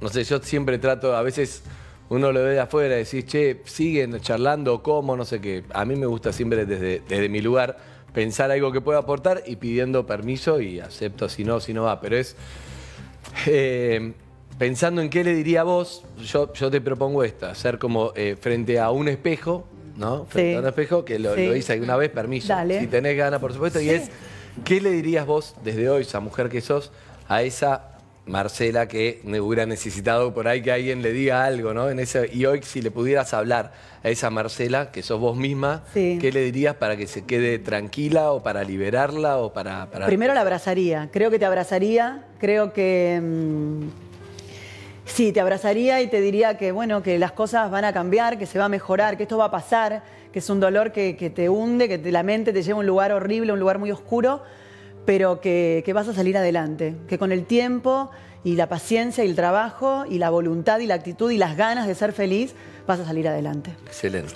no sé, yo siempre trato, a veces uno lo ve de afuera y decís, che, siguen charlando, cómo, no sé qué. A mí me gusta siempre desde, desde mi lugar pensar algo que pueda aportar y pidiendo permiso y acepto si no, si no va. Pero es eh, pensando en qué le diría a vos, yo, yo te propongo esta, ser como eh, frente a un espejo, ¿no? Frente a un espejo, que lo, dice hice alguna vez, permiso. Si tenés ganas, por supuesto, y es, ¿qué le dirías vos desde hoy, esa mujer que sos, a esa Marcela que me hubiera necesitado por ahí que alguien le diga algo, ¿no? En ese, y hoy si le pudieras hablar a esa Marcela, que sos vos misma, ¿qué le dirías para que se quede tranquila o para liberarla o para... Primero la abrazaría, creo que te abrazaría, creo que... Mm, sí, te abrazaría y te diría que, bueno, que las cosas van a cambiar, que se va a mejorar, que esto va a pasar, que es un dolor que, te hunde, que te, la mente te lleva a un lugar horrible, a un lugar muy oscuro, pero que, vas a salir adelante, que con el tiempo y la paciencia y el trabajo y la voluntad y la actitud y las ganas de ser feliz, vas a salir adelante. Excelente.